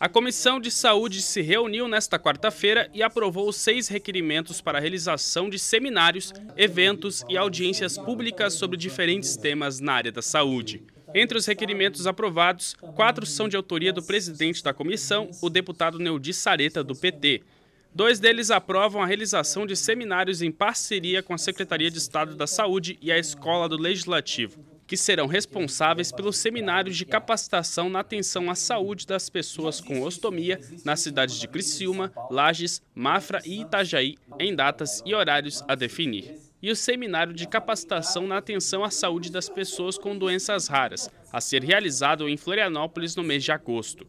A Comissão de Saúde se reuniu nesta quarta-feira e aprovou seis requerimentos para a realização de seminários, eventos e audiências públicas sobre diferentes temas na área da saúde. Entre os requerimentos aprovados, quatro são de autoria do presidente da comissão, o deputado Neudi Sareta, do PT. Dois deles aprovam a realização de seminários em parceria com a Secretaria de Estado da Saúde e a Escola do Legislativo que serão responsáveis pelos seminários de capacitação na atenção à saúde das pessoas com ostomia nas cidades de Criciúma, Lages, Mafra e Itajaí, em datas e horários a definir. E o seminário de capacitação na atenção à saúde das pessoas com doenças raras, a ser realizado em Florianópolis no mês de agosto.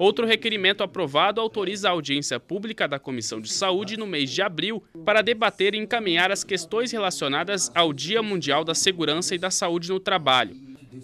Outro requerimento aprovado autoriza a audiência pública da Comissão de Saúde no mês de abril para debater e encaminhar as questões relacionadas ao Dia Mundial da Segurança e da Saúde no Trabalho.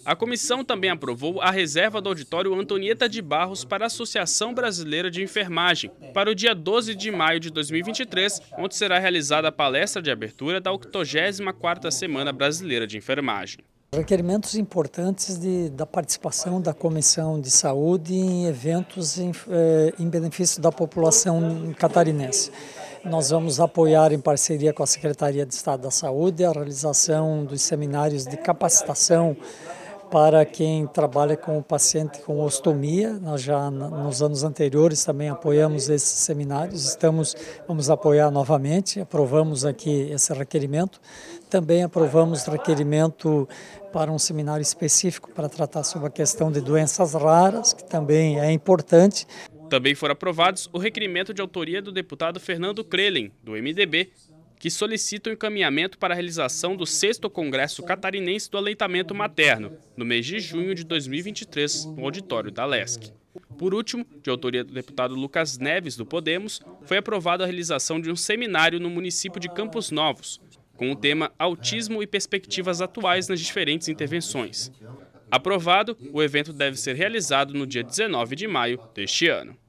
A comissão também aprovou a reserva do auditório Antonieta de Barros para a Associação Brasileira de Enfermagem para o dia 12 de maio de 2023, onde será realizada a palestra de abertura da 84ª Semana Brasileira de Enfermagem. Requerimentos importantes de, da participação da Comissão de Saúde em eventos em, eh, em benefício da população catarinense. Nós vamos apoiar, em parceria com a Secretaria de Estado da Saúde, a realização dos seminários de capacitação para quem trabalha com o paciente com ostomia. Nós já nos anos anteriores também apoiamos esses seminários, estamos vamos apoiar novamente, aprovamos aqui esse requerimento. Também aprovamos requerimento para um seminário específico para tratar sobre a questão de doenças raras, que também é importante. Também foram aprovados o requerimento de autoria do deputado Fernando Krelen, do MDB, que solicitam encaminhamento para a realização do 6 Congresso Catarinense do Aleitamento Materno, no mês de junho de 2023, no auditório da LESC. Por último, de autoria do deputado Lucas Neves, do Podemos, foi aprovada a realização de um seminário no município de Campos Novos, com o tema Autismo e Perspectivas Atuais nas Diferentes Intervenções. Aprovado, o evento deve ser realizado no dia 19 de maio deste ano.